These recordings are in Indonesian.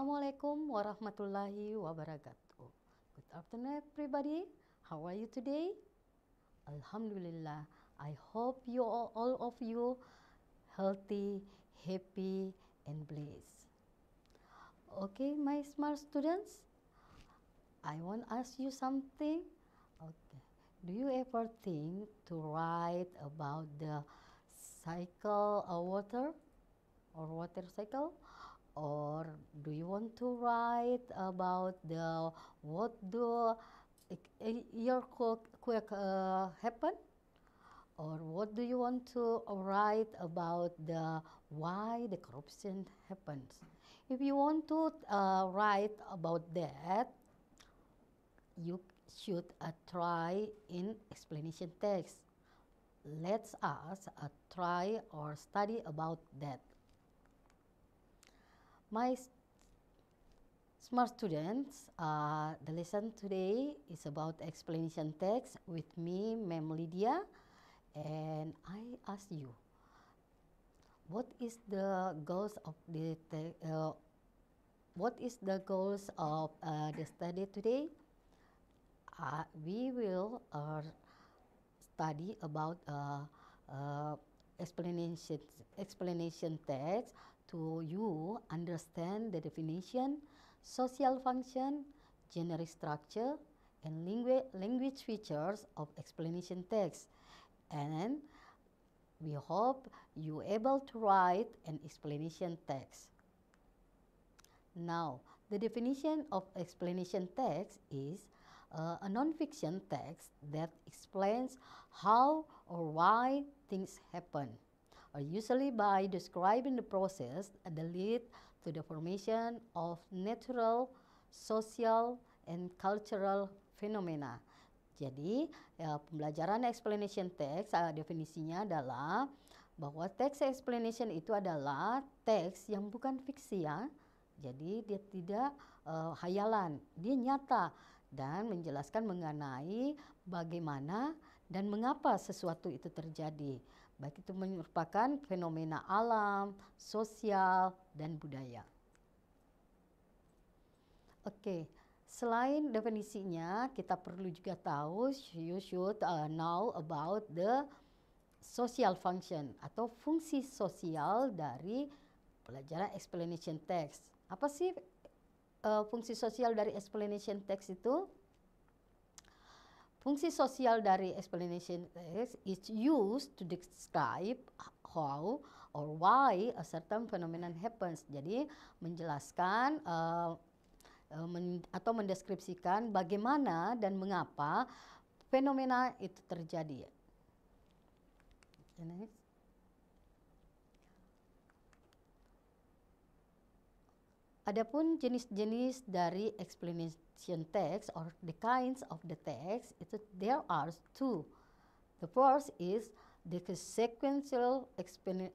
Assalamualaikum warahmatullahi wabarakatuh. Good afternoon, everybody. How are you today? Alhamdulillah. I hope you all, all of you healthy, happy, and blessed. Okay, my smart students, I want to ask you something. Okay. Do you ever think to write about the cycle of water or water cycle? or do you want to write about the what do eh, your quake uh, happen or what do you want to write about the why the corruption happens if you want to uh, write about that you should uh, try in explanation text let us uh, try or study about that my smart students, uh, the lesson today is about explanation text with me, Ma'am Lydia, and I ask you, what is the goals of the uh, what is the goals of uh, the study today? Uh, we will uh, study about uh, uh explanation explanation text to you understand the definition, social function, generic structure, and language, language features of explanation text. And we hope you able to write an explanation text. Now, the definition of explanation text is uh, a non-fiction text that explains how or why things happen. are uh, usually by describing the process uh, that lead to the formation of natural, social, and cultural phenomena. Jadi, ya, pembelajaran explanation text uh, definisinya adalah bahwa teks explanation itu adalah teks yang bukan fiksi ya. Jadi dia tidak uh, hayalan, dia nyata dan menjelaskan mengenai bagaimana dan mengapa sesuatu itu terjadi baik itu merupakan fenomena alam, sosial, dan budaya. Oke, selain definisinya, kita perlu juga tahu you should uh, know about the social function atau fungsi sosial dari pelajaran explanation text. Apa sih uh, fungsi sosial dari explanation text itu? Fungsi sosial dari explanation is is used to describe how or why a certain phenomenon happens. Jadi menjelaskan uh, men atau mendeskripsikan bagaimana dan mengapa fenomena itu terjadi. Adapun jenis-jenis dari explanation Christian text or the kinds of the text, itu there are two. The first is the sequential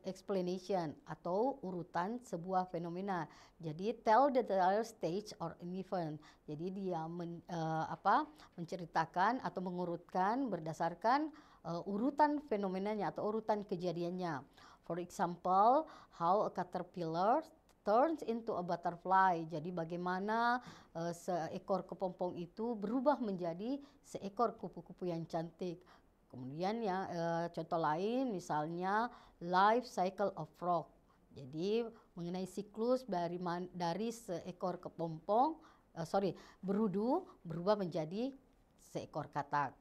explanation atau urutan sebuah fenomena. Jadi tell the entire stage or an event. Jadi dia men, uh, apa, menceritakan atau mengurutkan berdasarkan uh, urutan fenomenanya atau urutan kejadiannya. For example, how a caterpillar turns into a butterfly. Jadi bagaimana uh, seekor kepompong itu berubah menjadi seekor kupu-kupu yang cantik. Kemudian ya uh, contoh lain misalnya life cycle of frog. Jadi mengenai siklus dari man, dari seekor kepompong, uh, sorry, berudu berubah menjadi seekor katak.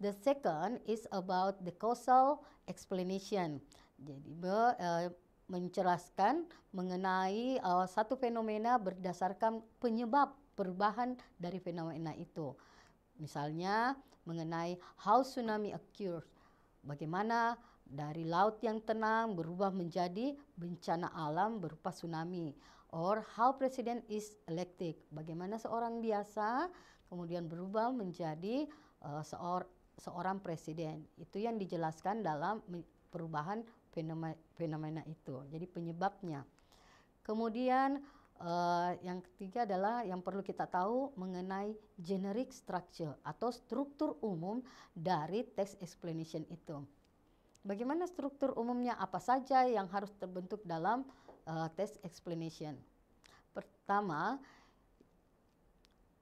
The second is about the causal explanation. Jadi uh, menjelaskan mengenai uh, satu fenomena berdasarkan penyebab perubahan dari fenomena itu. Misalnya mengenai how tsunami occurs, bagaimana dari laut yang tenang berubah menjadi bencana alam berupa tsunami or how president is elected, bagaimana seorang biasa kemudian berubah menjadi uh, seor seorang presiden. Itu yang dijelaskan dalam perubahan fenomena, fenomena itu. Jadi penyebabnya. Kemudian uh, yang ketiga adalah yang perlu kita tahu mengenai generic structure atau struktur umum dari text explanation itu. Bagaimana struktur umumnya apa saja yang harus terbentuk dalam uh, eh, text explanation? Pertama,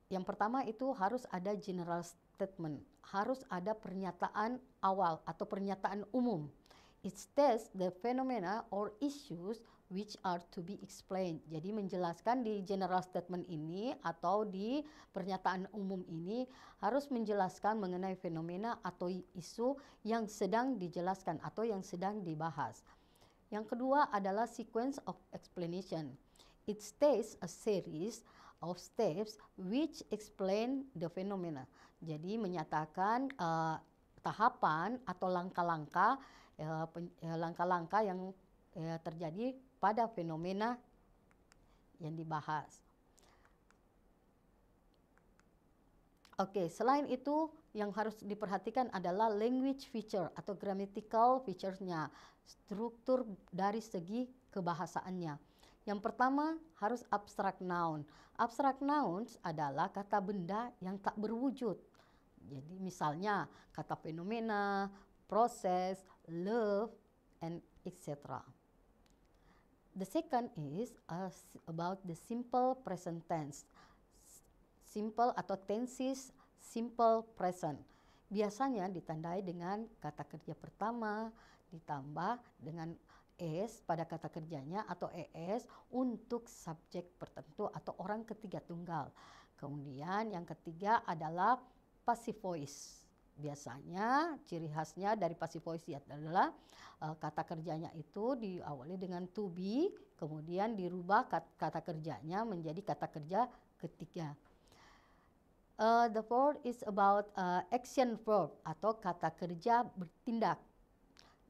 yang pertama itu harus ada general statement, harus ada pernyataan awal atau pernyataan umum It states the phenomena or issues which are to be explained. Jadi menjelaskan di general statement ini atau di pernyataan umum ini harus menjelaskan mengenai fenomena atau isu yang sedang dijelaskan atau yang sedang dibahas. Yang kedua adalah sequence of explanation. It states a series of steps which explain the phenomena. Jadi menyatakan uh, tahapan atau langkah-langkah Ya, ya, langkah-langkah yang ya, terjadi pada fenomena yang dibahas. Oke, okay, selain itu yang harus diperhatikan adalah language feature atau grammatical feature-nya, struktur dari segi kebahasaannya. Yang pertama harus abstract noun. Abstract nouns adalah kata benda yang tak berwujud. Jadi misalnya kata fenomena, proses, love, and etc. The second is uh, about the simple present tense. Simple atau tenses simple present. Biasanya ditandai dengan kata kerja pertama ditambah dengan s pada kata kerjanya atau es untuk subjek tertentu atau orang ketiga tunggal. Kemudian yang ketiga adalah passive voice Biasanya ciri khasnya dari pasif voice adalah uh, kata kerjanya itu diawali dengan to be, kemudian dirubah kata kerjanya menjadi kata kerja ketiga. Uh, the fourth is about uh, action verb atau kata kerja bertindak.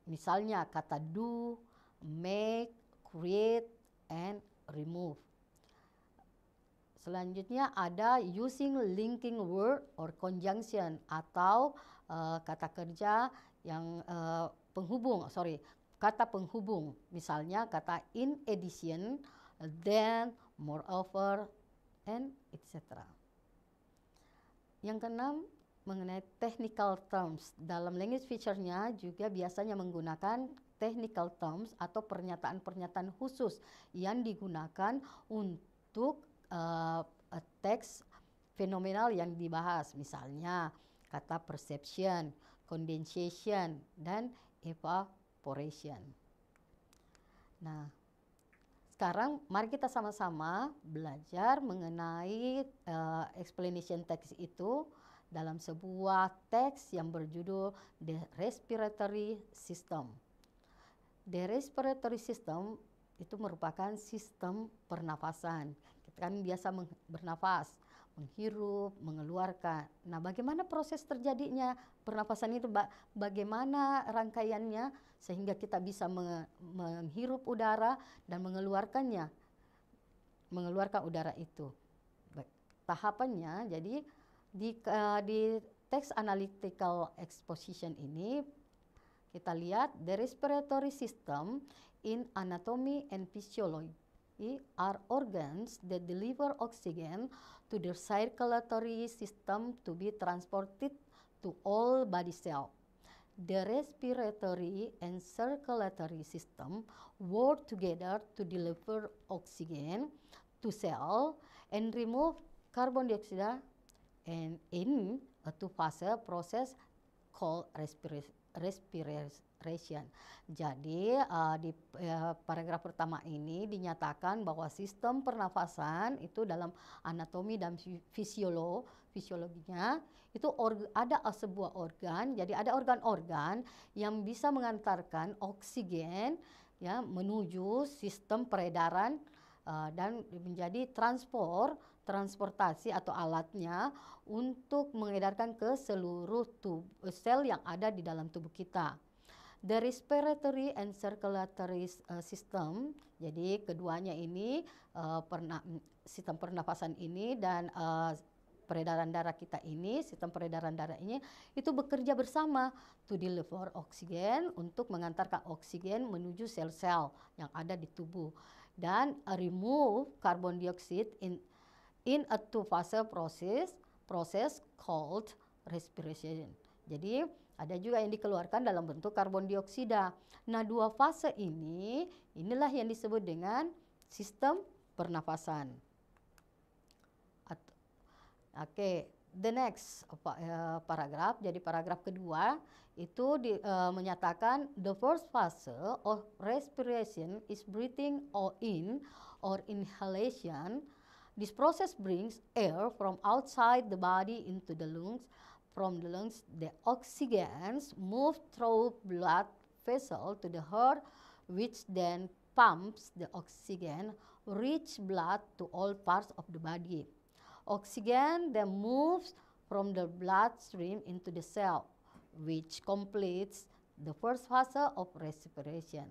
Misalnya kata do, make, create, and remove. Selanjutnya ada using linking word or conjunction atau uh, kata kerja yang uh, penghubung, sorry, kata penghubung. Misalnya kata in addition, then, moreover, and etc. Yang keenam, mengenai technical terms. Dalam language feature-nya juga biasanya menggunakan technical terms atau pernyataan-pernyataan khusus yang digunakan untuk uh, teks fenomenal yang dibahas, misalnya kata perception, condensation, dan evaporation. Nah, sekarang mari kita sama-sama belajar mengenai uh, explanation text itu dalam sebuah teks yang berjudul The Respiratory System. The Respiratory System itu merupakan sistem pernafasan kan biasa bernafas, menghirup, mengeluarkan. Nah, bagaimana proses terjadinya pernapasan itu? bagaimana rangkaiannya sehingga kita bisa menghirup udara dan mengeluarkannya, mengeluarkan udara itu. Tahapannya, jadi di, di teks analytical exposition ini kita lihat the respiratory system in anatomy and physiology are organs that deliver oxygen to the circulatory system to be transported to all body cells. The respiratory and circulatory system work together to deliver oxygen to cell and remove carbon dioxide and in a two-phase process called respiration respiration. Jadi uh, di uh, paragraf pertama ini dinyatakan bahwa sistem pernafasan itu dalam anatomi dan fisiolo fisiologinya itu ada sebuah organ. Jadi ada organ-organ yang bisa mengantarkan oksigen ya menuju sistem peredaran uh, dan menjadi transport transportasi atau alatnya untuk mengedarkan ke seluruh tubuh, sel yang ada di dalam tubuh kita. The respiratory and circulatory eh, system, jadi keduanya ini uh, perna sistem pernafasan ini dan uh, peredaran darah kita ini, sistem peredaran darah ini itu bekerja bersama to deliver oksigen untuk mengantarkan oksigen menuju sel-sel yang ada di tubuh dan remove carbon dioxide in in a two fase process, process called respiration. Jadi ada juga yang dikeluarkan dalam bentuk karbon dioksida. Nah, dua fase ini inilah yang disebut dengan sistem pernafasan. Oke, okay. the next uh, paragraf. Jadi paragraf kedua itu di, uh, menyatakan the first fase of respiration is breathing or in or inhalation This process brings air from outside the body into the lungs. From the lungs, the oxygens move through blood vessel to the heart, which then pumps the oxygen, rich blood to all parts of the body. Oxygen then moves from the bloodstream into the cell, which completes the first phase of respiration.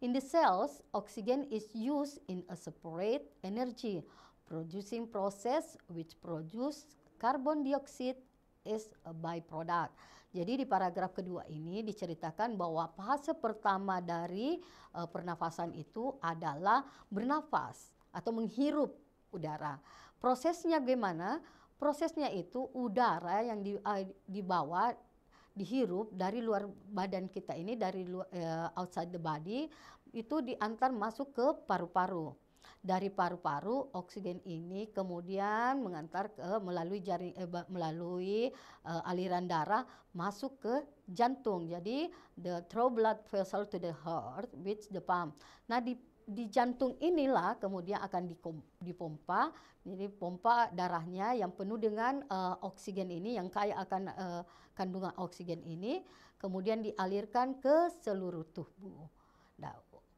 In the cells, oxygen is used in a separate energy Producing process which produce carbon dioxide is a byproduct. Jadi di paragraf kedua ini diceritakan bahwa fase pertama dari uh, pernafasan itu adalah bernafas atau menghirup udara. Prosesnya gimana? Prosesnya itu udara yang di, uh, dibawa dihirup dari luar badan kita ini dari luar, uh, outside the body itu diantar masuk ke paru-paru dari paru-paru oksigen ini kemudian mengantar ke melalui jaring eh, melalui eh, aliran darah masuk ke jantung. Jadi the throw blood vessel to the heart which the pump. Nah di di jantung inilah kemudian akan dipompa. Jadi pompa darahnya yang penuh dengan uh, oksigen ini yang kaya akan uh, kandungan oksigen ini kemudian dialirkan ke seluruh tubuh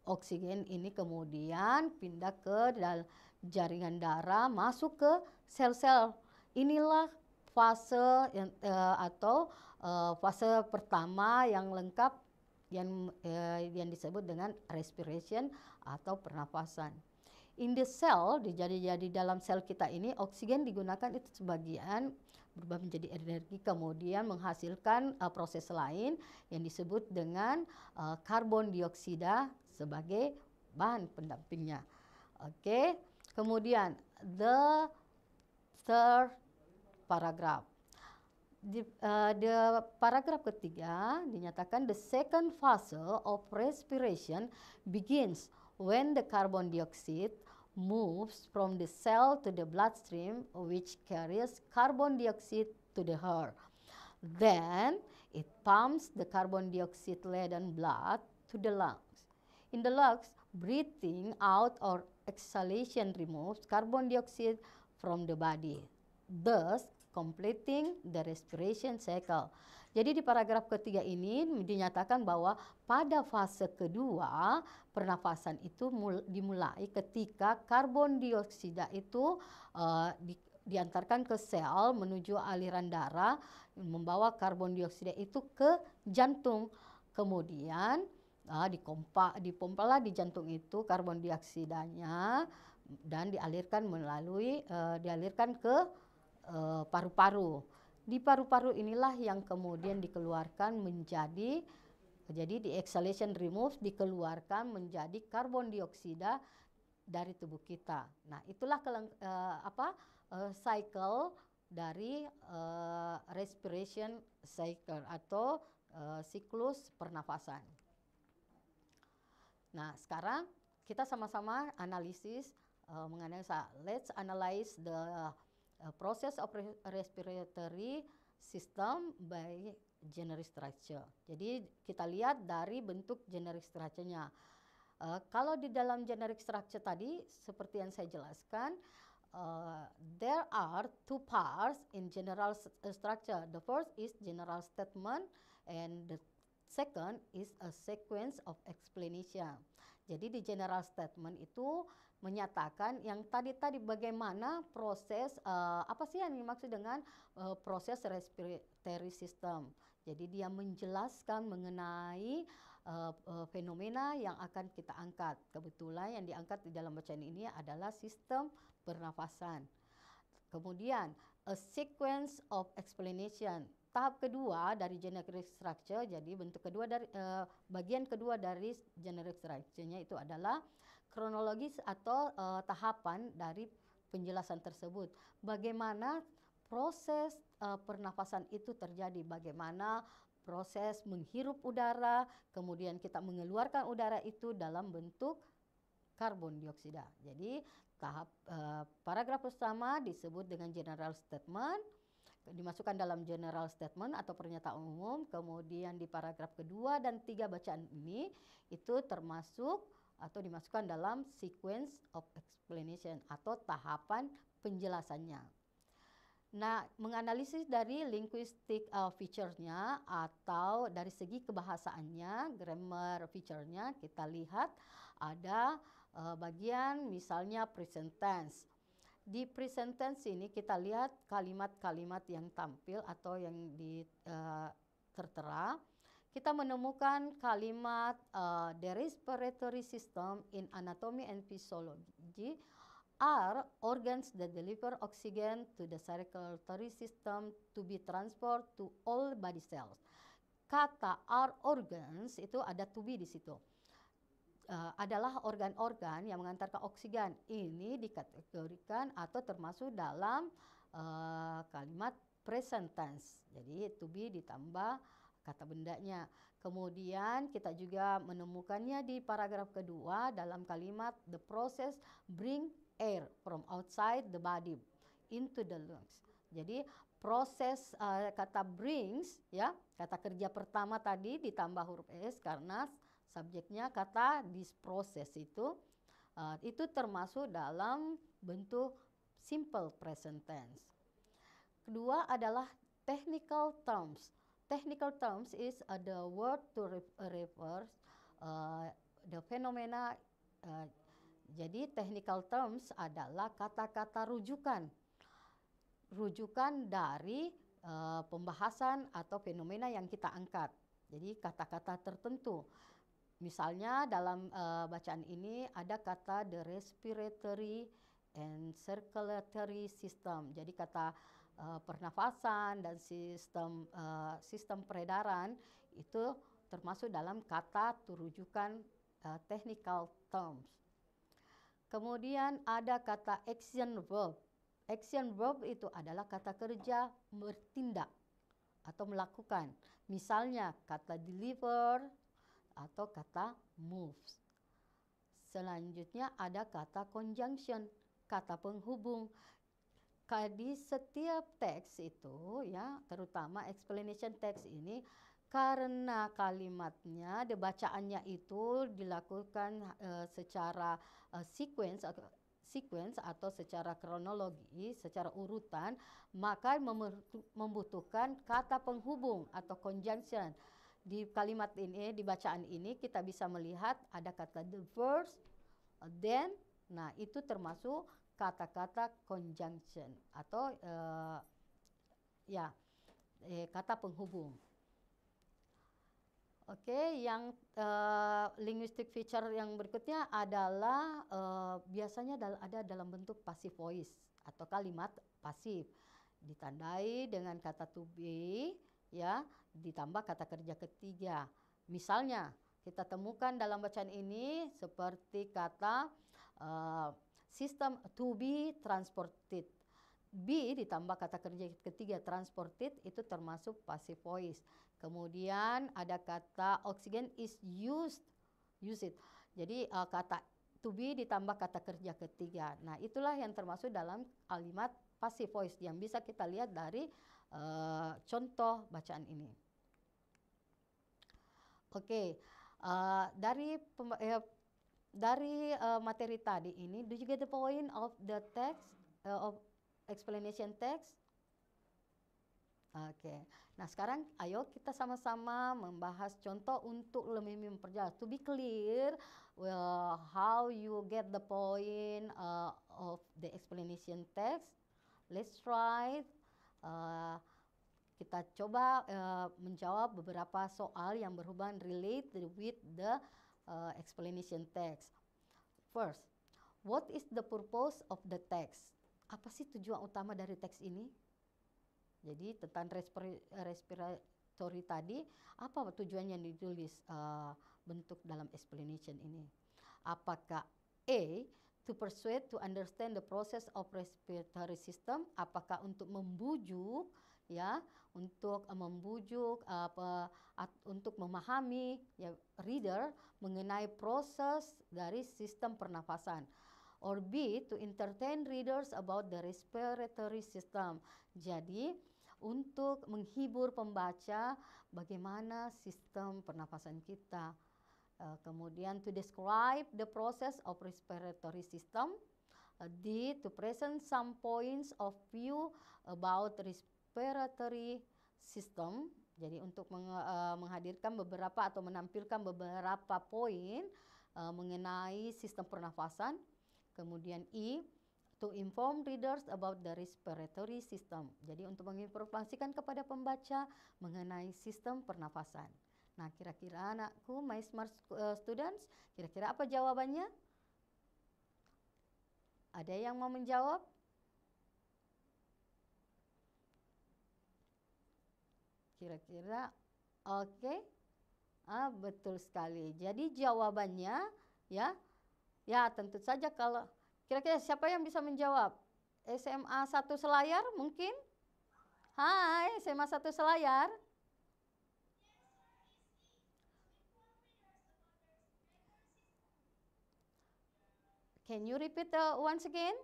oksigen ini kemudian pindah ke jaringan darah masuk ke sel-sel. Inilah fase yang, uh, atau uh, fase pertama yang lengkap yang uh, yang disebut dengan respiration atau pernafasan. In the cell, jadi-jadi dalam sel kita ini oksigen digunakan itu sebagian berubah menjadi energi kemudian menghasilkan uh, proses lain yang disebut dengan uh, karbon dioksida sebagai bahan pendampingnya. Oke. Okay? Kemudian the third paragraph. Di, uh, the paragraph ketiga dinyatakan the second fase of respiration begins when the carbon dioxide moves from the cell to the bloodstream which carries carbon dioxide to the heart. Then it pumps the carbon dioxide laden blood to the lung. In the lungs, breathing out or exhalation removes carbon dioxide from the body, thus completing the respiration cycle. Jadi di paragraf ketiga ini dinyatakan bahwa pada fase kedua pernafasan itu dimulai ketika karbon dioksida itu uh, di, diantarkan ke sel menuju aliran darah membawa karbon dioksida itu ke jantung. Kemudian Ah, di pompa, di pompa lah di jantung itu karbon dioksidanya dan dialirkan melalui uh, dialirkan ke eh, paru-paru. Uh, di paru-paru inilah yang kemudian dikeluarkan menjadi jadi di exhalation remove dikeluarkan menjadi karbon dioksida dari tubuh kita. Nah, itulah uh, apa uh, cycle dari uh, respiration cycle atau uh, siklus pernafasan. Nah, sekarang kita sama-sama analisis uh, mengenai let's analyze the uh, process of respiratory system by generic structure. Jadi kita lihat dari bentuk generic structure-nya. Uh, kalau di dalam generic structure tadi seperti yang saya jelaskan uh, there are two parts in general structure. The first is general statement and the Second is a sequence of explanation. Jadi di general statement itu menyatakan yang tadi tadi bagaimana proses uh, apa sih yang dimaksud dengan uh, proses respiratory system. Jadi dia menjelaskan mengenai uh, uh, fenomena yang akan kita angkat. Kebetulan yang diangkat di dalam bacaan ini adalah sistem pernafasan. Kemudian a sequence of explanation tahap kedua dari generic structure, jadi bentuk kedua dari uh, bagian kedua dari generic structure-nya itu adalah kronologis atau uh, tahapan dari penjelasan tersebut. Bagaimana proses uh, eh, pernapasan itu terjadi, bagaimana proses menghirup udara, kemudian kita mengeluarkan udara itu dalam bentuk karbon dioksida. Jadi tahap uh, paragraf pertama disebut dengan general statement, Gitu. dimasukkan dalam general statement atau pernyataan umum, kemudian di paragraf kedua dan tiga bacaan ini itu termasuk atau dimasukkan dalam sequence of explanation atau tahapan penjelasannya. Nah, menganalisis dari linguistic uh, feature-nya atau dari segi kebahasaannya, grammar feature-nya, kita lihat ada uh, bagian misalnya present tense, di present tense ini kita lihat kalimat-kalimat yang tampil atau yang di, uh, tertera. Kita menemukan kalimat uh, eh, the respiratory system in anatomy and physiology are organs that deliver oxygen to the circulatory system to be transported to all body cells. Kata are organs itu ada to be di situ. Eh, adalah organ-organ yang mengantarkan oksigen ini dikategorikan atau termasuk dalam uh, kalimat present tense. Jadi to be ditambah kata bendanya. Kemudian kita juga menemukannya di paragraf kedua dalam kalimat the process bring air from outside the body into the lungs. Jadi proses uh, kata brings ya, kata kerja pertama tadi ditambah huruf s karena subjeknya kata disproses itu uh, itu termasuk dalam bentuk simple present tense. Kedua adalah technical terms. Technical terms is uh, the word to refer uh, the phenomena. Uh, jadi technical terms adalah kata-kata rujukan, rujukan dari uh, pembahasan atau fenomena yang kita angkat. Jadi kata-kata tertentu. Misalnya dalam uh, bacaan ini ada kata the respiratory and circulatory system. Jadi kata uh, pernafasan dan sistem uh, sistem peredaran itu termasuk dalam kata turujukan uh, technical terms. Kemudian ada kata action verb. Action verb itu adalah kata kerja bertindak atau melakukan. Misalnya kata deliver, atau kata moves. Selanjutnya ada kata conjunction, kata penghubung. Di setiap teks itu ya, terutama explanation text ini karena kalimatnya dibacaannya itu dilakukan uh, secara uh, sequence atau sequence atau secara kronologi, secara urutan, maka membutuhkan kata penghubung atau conjunction di kalimat ini, di bacaan ini kita bisa melihat ada kata the first, then. Nah, itu termasuk kata-kata conjunction atau uh, ya eh, kata penghubung. Oke, okay, yang uh, linguistic feature yang berikutnya adalah uh, biasanya ada dalam bentuk passive voice atau kalimat pasif ditandai dengan kata to be ya ditambah kata kerja ketiga. Misalnya, kita temukan dalam bacaan ini seperti kata uh, sistem to be transported. Be ditambah kata kerja ketiga transported itu termasuk passive voice. Kemudian ada kata oxygen is used, use it. Jadi uh, kata to be ditambah kata kerja ketiga. Nah itulah yang termasuk dalam kalimat passive voice yang bisa kita lihat dari uh, contoh bacaan ini. Oke, uh, dari eh, dari uh, materi tadi ini, do you get the point of the text uh, of explanation text? Oke, nah sekarang ayo kita sama-sama membahas contoh untuk lebih memperjelas. To be clear, well, how you get the point uh, of the explanation text. Let's try uh, kita coba uh, menjawab beberapa soal yang berhubungan relate with the uh, explanation text. First, what is the purpose of the text? Apa sih tujuan utama dari teks ini? Jadi tentang respiratory tadi, apa tujuannya yang ditulis uh, bentuk dalam explanation ini? Apakah A to persuade to understand the process of respiratory system? Apakah untuk membujuk ya untuk eh, membujuk eh, apa untuk memahami ya reader mengenai proses dari sistem pernafasan or B to entertain readers about the respiratory system. Jadi untuk menghibur pembaca bagaimana sistem pernafasan kita. Eh, kemudian to describe the process of respiratory system. D to present some points of view about respiratory Respiratory system. Jadi untuk eh, menghadirkan beberapa atau menampilkan beberapa poin eh, mengenai sistem pernafasan. Kemudian I to inform readers about the respiratory system. Jadi untuk menginformasikan kepada pembaca mengenai sistem pernafasan. Nah, kira-kira anakku, my smart eh, students, kira-kira apa jawabannya? Ada yang mau menjawab? Kira-kira oke? Okay? Ah, betul sekali. Jadi jawabannya ya ya tentu saja kalau kira-kira siapa yang bisa menjawab? SMA satu Selayar mungkin? Hai, SMA satu Selayar. Can you repeat the uh, once again?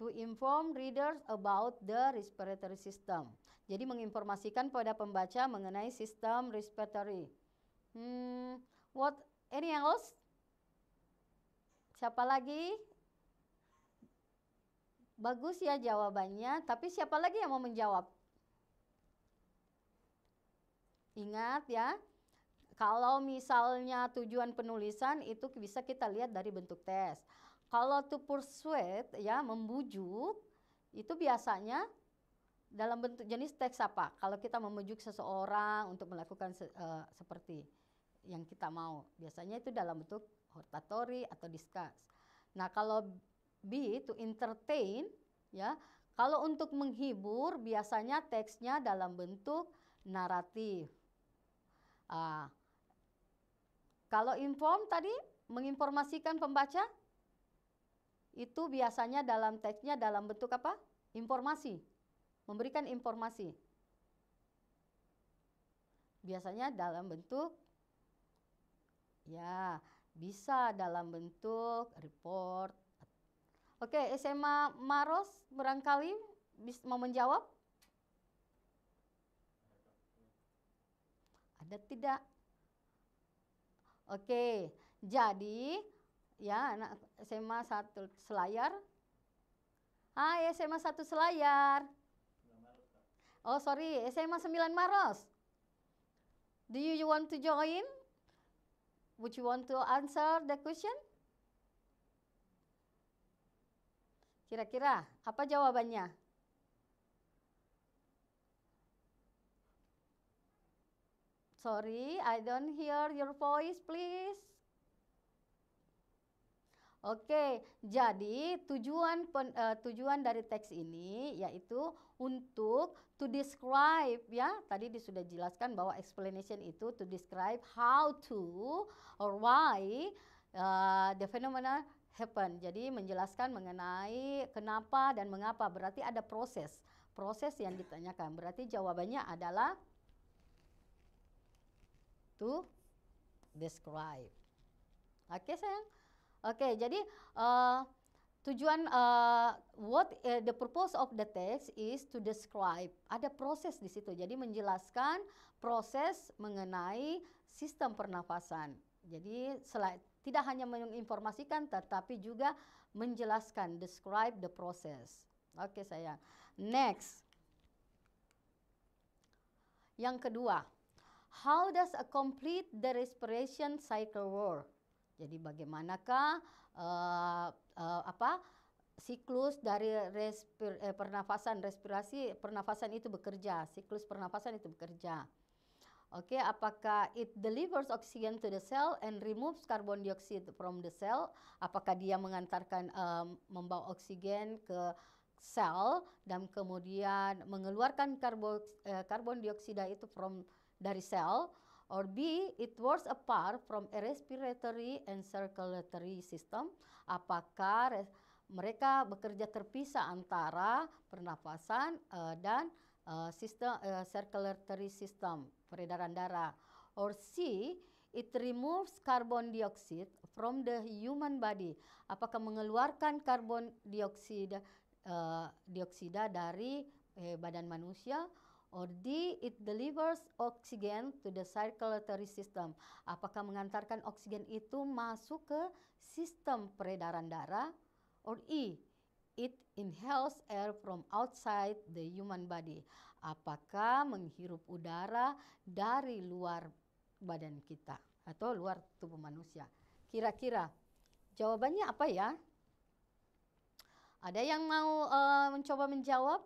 to inform readers about the respiratory system. Jadi menginformasikan pada pembaca mengenai sistem respiratory. Hmm, what any else? Siapa lagi? Bagus ya jawabannya, tapi siapa lagi yang mau menjawab? Ingat ya, kalau misalnya tujuan penulisan itu bisa kita lihat dari bentuk tes. Kalau to persuade ya membujuk itu biasanya dalam bentuk jenis teks apa? Kalau kita membujuk seseorang untuk melakukan se, uh, seperti yang kita mau, biasanya itu dalam bentuk hortatory atau discuss. Nah, kalau B to entertain ya, kalau untuk menghibur biasanya teksnya dalam bentuk naratif. Uh, kalau inform tadi menginformasikan pembaca itu biasanya dalam teksnya dalam bentuk apa? Informasi. Memberikan informasi. Biasanya dalam bentuk ya, bisa dalam bentuk report. Oke, SMA Maros barangkali mau menjawab? Ada tidak? Oke, jadi ya anak SMA satu Selayar. Ah, SMA ya, satu Selayar. Oh, sorry, SMA sembilan Maros. Do you want to join? Would you want to answer the question? Kira-kira apa jawabannya? Sorry, I don't hear your voice, please. Oke, jadi tujuan pen, uh, tujuan dari teks ini yaitu untuk to describe ya. Tadi sudah jelaskan bahwa explanation itu to describe how to or why uh, the phenomena happen. Jadi menjelaskan mengenai kenapa dan mengapa. Berarti ada proses, proses yang ditanyakan. Berarti jawabannya adalah to describe. Oke sayang. Oke, jadi uh, tujuan uh, what uh, the purpose of the text is to describe ada proses di situ jadi menjelaskan proses mengenai sistem pernafasan jadi selain tidak hanya menginformasikan tetapi juga menjelaskan describe the process oke okay, sayang next yang kedua how does a complete the respiration cycle work jadi bagaimanakah uh, uh, apa siklus dari respir, eh, pernafasan respirasi pernafasan itu bekerja, siklus pernafasan itu bekerja. Oke, okay, apakah it delivers oxygen to the cell and removes carbon dioxide from the cell? Apakah dia mengantarkan um, membawa oksigen ke sel dan kemudian mengeluarkan karbo, eh, karbon dioksida itu from dari sel? or B it works apart from a respiratory and circulatory system apakah mereka bekerja terpisah antara pernafasan uh, eh, dan uh, sistem uh, circulatory system peredaran darah or C it removes carbon dioxide from the human body apakah mengeluarkan karbon dioksida uh, dioksida dari eh, badan manusia or D. It delivers oxygen to the circulatory system. Apakah mengantarkan oksigen itu masuk ke sistem peredaran darah? Or E. It inhales air from outside the human body. Apakah menghirup udara dari luar badan kita atau luar tubuh manusia? Kira-kira jawabannya apa ya? Ada yang mau uh, mencoba menjawab?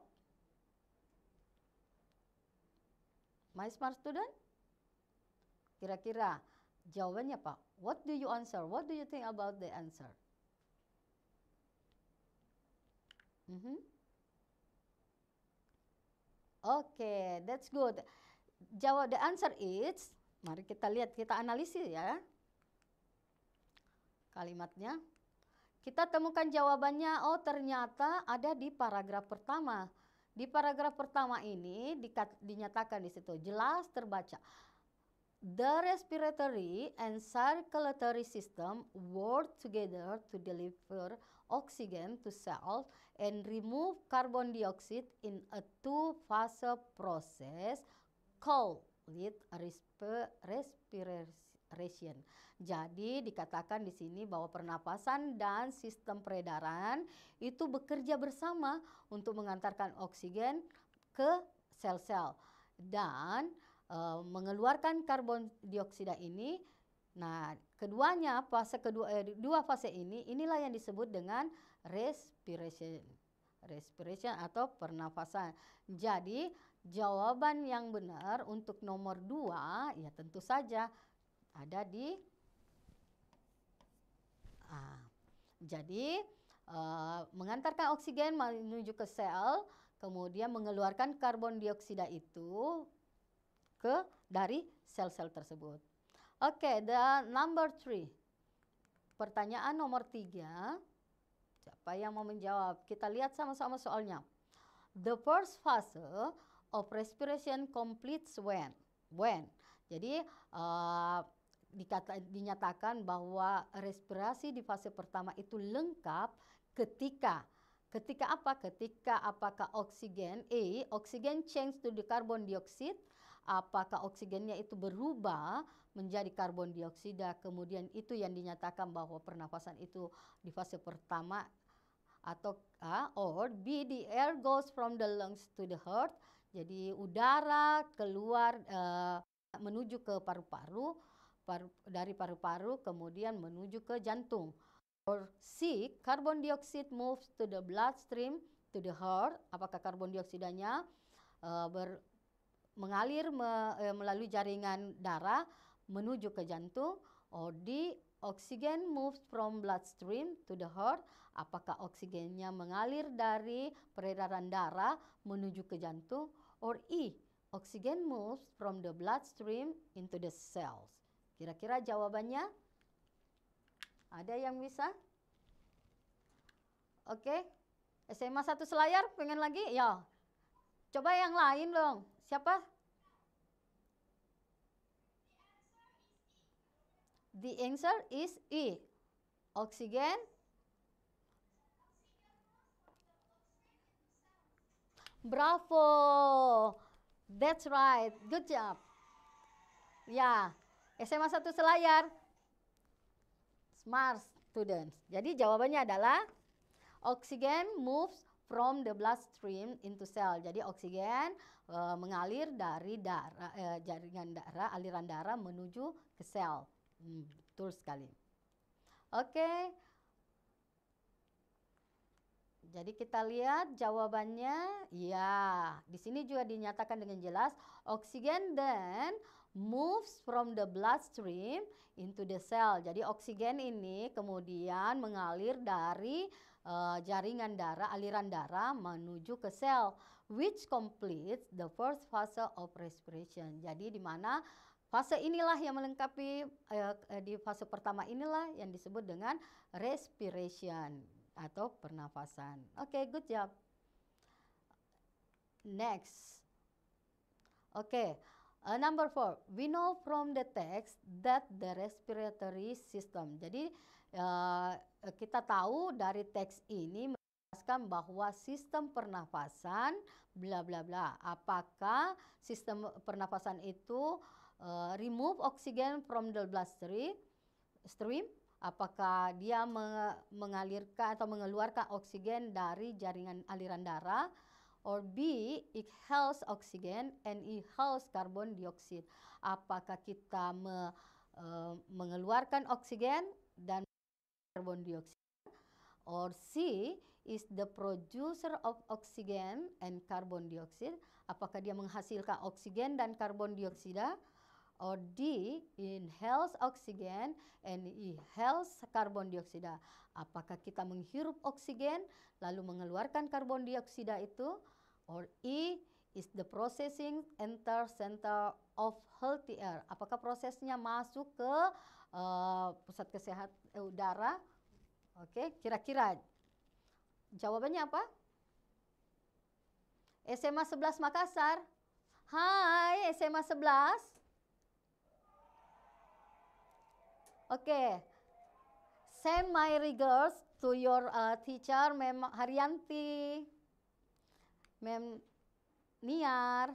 My smart student? Kira-kira jawabannya apa? What do you answer? What do you think about the answer? Mm -hmm. Oke, okay, that's good. Jawab the answer is, mari kita lihat, kita analisis ya kalimatnya. Kita temukan jawabannya, oh ternyata ada di paragraf pertama. Di paragraf pertama ini dikat, dinyatakan di situ jelas terbaca. The respiratory and circulatory system work together to deliver oxygen to cells and remove carbon dioxide in a two-phase process called with respiration Respiration. Jadi dikatakan di sini bahwa pernapasan dan sistem peredaran itu bekerja bersama untuk mengantarkan oksigen ke sel-sel dan e, mengeluarkan karbon dioksida ini. Nah, keduanya fase kedua eh, dua fase ini inilah yang disebut dengan respiration respiration atau pernafasan. Jadi jawaban yang benar untuk nomor dua ya tentu saja ada di ah, jadi Uh, mengantarkan oksigen menuju ke sel, kemudian mengeluarkan karbon dioksida itu ke dari sel-sel tersebut. Oke, okay, the number three. Pertanyaan nomor tiga. Siapa yang mau menjawab? Kita lihat sama-sama soalnya. The first phase of respiration completes when? When? Jadi, uh, dikata, dinyatakan bahwa respirasi di fase pertama itu lengkap ketika Ketika apa? Ketika apakah oksigen A, oksigen change to the carbon dioxide, apakah oksigennya itu berubah menjadi karbon dioksida, kemudian itu yang dinyatakan bahwa pernafasan itu di fase pertama atau A, or B, the air goes from the lungs to the heart, jadi udara keluar uh, menuju ke paru-paru, paru, dari paru-paru kemudian menuju ke jantung. Or C, carbon dioxide moves to the bloodstream to the heart. Apakah karbon dioksidanya uh, ber, mengalir me, eh, melalui jaringan darah menuju ke jantung? Or D, oksigen moves from bloodstream to the heart. Apakah oksigennya mengalir dari peredaran darah menuju ke jantung? Or E, oksigen moves from the bloodstream into the cells. Kira-kira jawabannya ada yang bisa? Oke. SMA satu selayar pengen lagi? Ya. Coba yang lain dong. Siapa? The answer is E. Oksigen. Bravo. That's right. Good job. Ya. Yeah. SMA 1 Selayar. Smart students. Jadi jawabannya adalah oksigen moves from the bloodstream into cell. Jadi oksigen e, mengalir dari darah e, jaringan darah, aliran darah menuju ke sel. Hmm, betul sekali. Oke. Okay. Jadi kita lihat jawabannya, ya, di sini juga dinyatakan dengan jelas oksigen dan moves from the bloodstream into the cell. Jadi oksigen ini kemudian mengalir dari uh, jaringan darah, aliran darah menuju ke sel which completes the first fase of respiration. Jadi di mana Fase inilah yang melengkapi uh, di fase pertama inilah yang disebut dengan respiration atau pernafasan. Oke, okay, good job. Next. Oke, okay, Uh, number four, we know from the text that the respiratory system. Jadi uh, kita tahu dari teks ini menjelaskan bahwa sistem pernafasan, bla bla bla. Apakah sistem pernafasan itu uh, remove oksigen from the bloodstream? Stream? Apakah dia mengalirkan atau mengeluarkan oksigen dari jaringan aliran darah? Or B, helps oxygen and inhales carbon dioxide. Apakah kita me, uh, mengeluarkan oksigen dan karbon dioksida? Or C, is the producer of oxygen and carbon dioxide. Apakah dia menghasilkan oksigen dan karbon dioksida? Or D, inhales oxygen and inhales karbon dioksida. Apakah kita menghirup oksigen lalu mengeluarkan karbon dioksida itu? Or E is the processing enter center of healthy air. Apakah prosesnya masuk ke uh, pusat kesehatan eh, udara? Oke, okay. kira-kira jawabannya apa? SMA 11 Makassar. Hai, SMA 11. Oke. Okay. Send my regards to your uh, teacher Mem Haryanti. Mem Niar.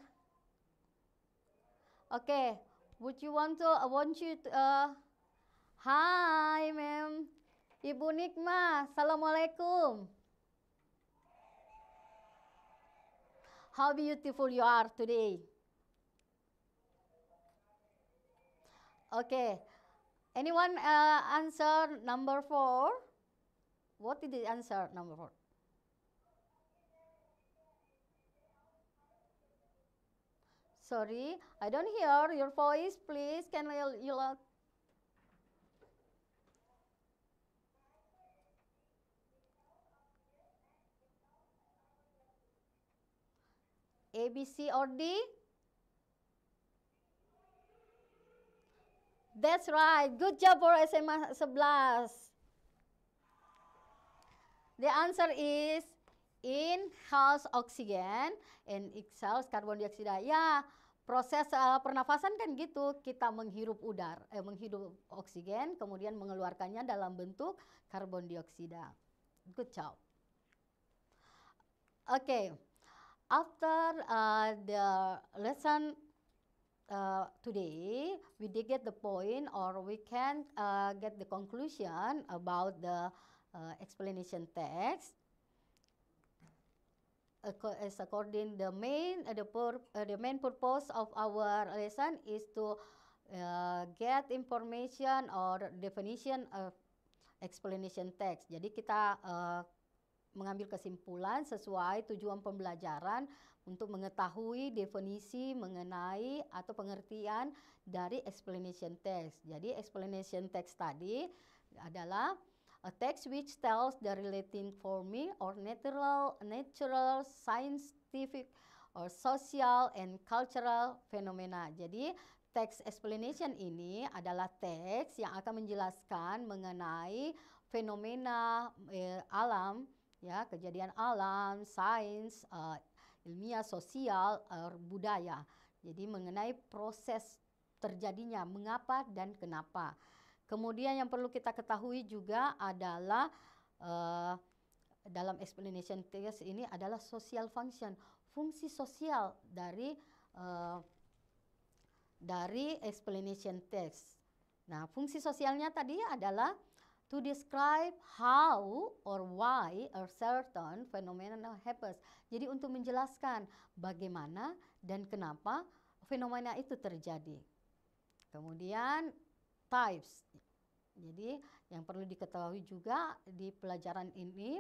Okay, would you want to I uh, want you to uh, Hi, Mem. Ibu Nikma, Assalamualaikum. How beautiful you are today. Okay. Anyone uh, answer number four? What is the answer number four? Sorry, I don't hear your voice. Please, can you loud? A, B, C, or D? That's right. Good job for SMA 11. The answer is inhales oxygen and exhales carbon dioxide. Yeah, proses uh, pernafasan kan gitu kita menghirup udara eh, menghirup oksigen kemudian mengeluarkannya dalam bentuk karbon dioksida good job oke okay. after uh, the lesson uh, today we did get the point or we can uh, get the conclusion about the uh, explanation text as according the main uh, the pur uh, the main purpose of our lesson is to uh, get information or definition of explanation text. Jadi kita uh, mengambil kesimpulan sesuai tujuan pembelajaran untuk mengetahui definisi mengenai atau pengertian dari explanation text. Jadi explanation text tadi adalah a text which tells the relating for me or natural, natural, scientific, or social and cultural phenomena. Jadi Text explanation ini adalah teks yang akan menjelaskan mengenai fenomena eh, alam, ya kejadian alam, sains, uh, ilmiah, sosial, uh, budaya. Jadi mengenai proses terjadinya, mengapa dan kenapa. Kemudian yang perlu kita ketahui juga adalah uh, dalam explanation test ini adalah social function, fungsi sosial dari uh, dari explanation test. Nah, fungsi sosialnya tadi adalah to describe how or why a certain phenomenon happens. Jadi untuk menjelaskan bagaimana dan kenapa fenomena itu terjadi. Kemudian types. Jadi yang perlu diketahui juga di pelajaran ini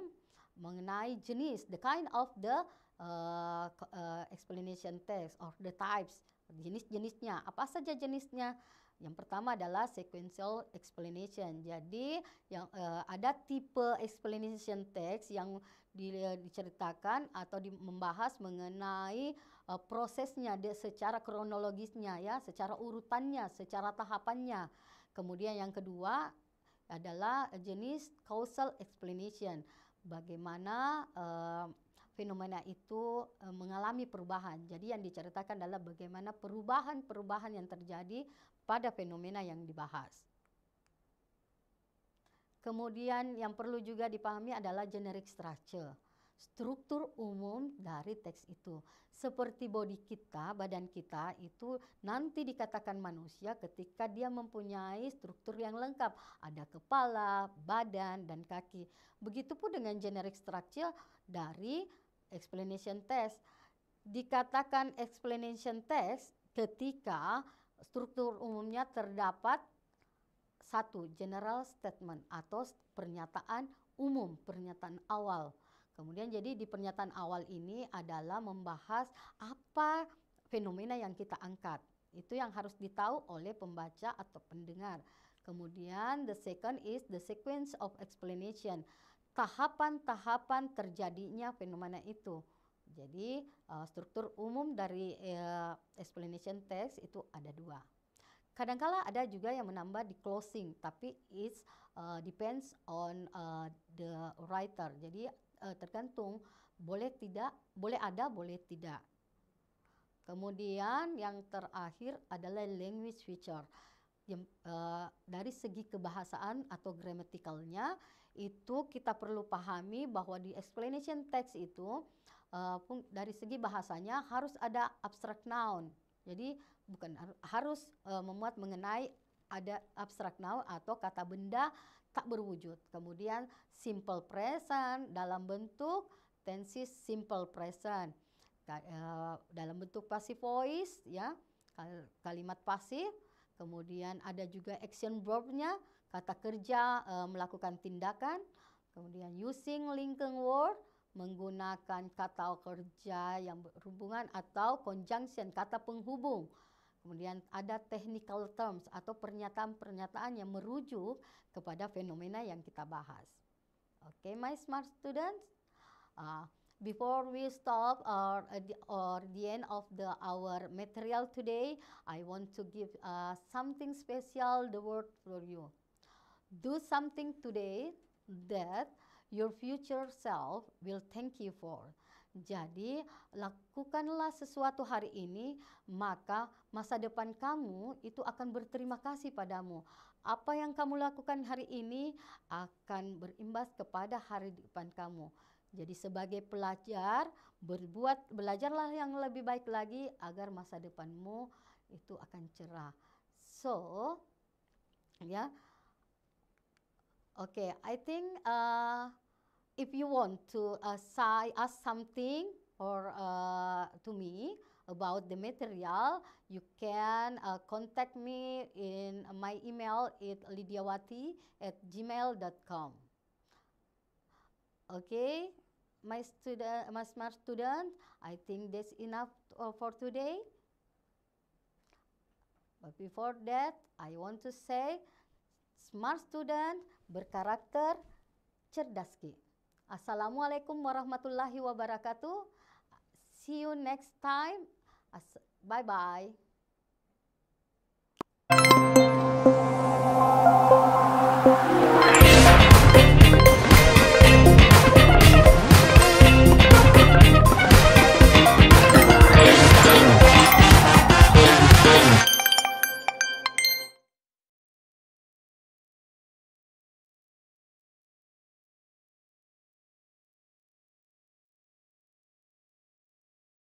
mengenai jenis, the kind of the uh, uh, explanation text or the types, jenis-jenisnya. Apa saja jenisnya? Yang pertama adalah sequential explanation. Jadi yang uh, ada tipe explanation text yang diceritakan atau di, membahas mengenai uh, prosesnya secara kronologisnya ya, secara urutannya, secara tahapannya. Kemudian yang kedua adalah jenis causal explanation, bagaimana uh, fenomena itu uh, mengalami perubahan. Jadi yang diceritakan adalah bagaimana perubahan-perubahan yang terjadi pada fenomena yang dibahas. Kemudian yang perlu juga dipahami adalah generic structure struktur umum dari teks itu. Seperti body kita, badan kita itu nanti dikatakan manusia ketika dia mempunyai struktur yang lengkap. Ada kepala, badan, dan kaki. Begitupun dengan generic structure dari explanation test. Dikatakan explanation test ketika struktur umumnya terdapat satu general statement atau pernyataan umum, pernyataan awal Kemudian jadi di pernyataan awal ini adalah membahas apa fenomena yang kita angkat. Itu yang harus ditahu oleh pembaca atau pendengar. Kemudian the second is the sequence of explanation. Tahapan-tahapan terjadinya fenomena itu. Jadi eh, struktur umum dari eh, explanation text itu ada dua. Kadangkala ada juga yang menambah di closing, tapi it uh, eh, depends on uh, the writer. Jadi uh, tergantung boleh tidak, boleh ada, boleh tidak. Kemudian yang terakhir adalah language feature. Yang, uh, dari segi kebahasaan atau grammaticalnya itu kita perlu pahami bahwa di explanation text itu uh, dari segi bahasanya harus ada abstract noun. Jadi bukan harus uh, memuat mengenai ada abstract noun atau kata benda tak berwujud. Kemudian simple present dalam bentuk tense simple present. Eh, dalam bentuk passive voice ya, kalimat pasif. Kemudian ada juga action verbnya kata kerja eh, melakukan tindakan. Kemudian using linking word menggunakan kata kerja yang berhubungan atau conjunction kata penghubung Kemudian ada technical terms atau pernyataan-pernyataan yang merujuk kepada fenomena yang kita bahas. Oke, okay, my smart students. Uh, before we stop or, uh, or the end of the our material today, I want to give uh, something special the word for you. Do something today that your future self will thank you for. Jadi, lakukanlah sesuatu hari ini, maka masa depan kamu itu akan berterima kasih padamu. Apa yang kamu lakukan hari ini akan berimbas kepada hari depan kamu. Jadi sebagai pelajar, berbuat belajarlah yang lebih baik lagi agar masa depanmu itu akan cerah. So, ya. Yeah. Okay, I think uh, if you want to uh, us something or uh, to me about the material, you can uh, contact me in my email at lidiawati at gmail.com. Okay, my student, my smart student, I think that's enough uh, for today. But before that, I want to say, smart student berkarakter cerdas Assalamualaikum warahmatullahi wabarakatuh. See you next time. Bye-bye.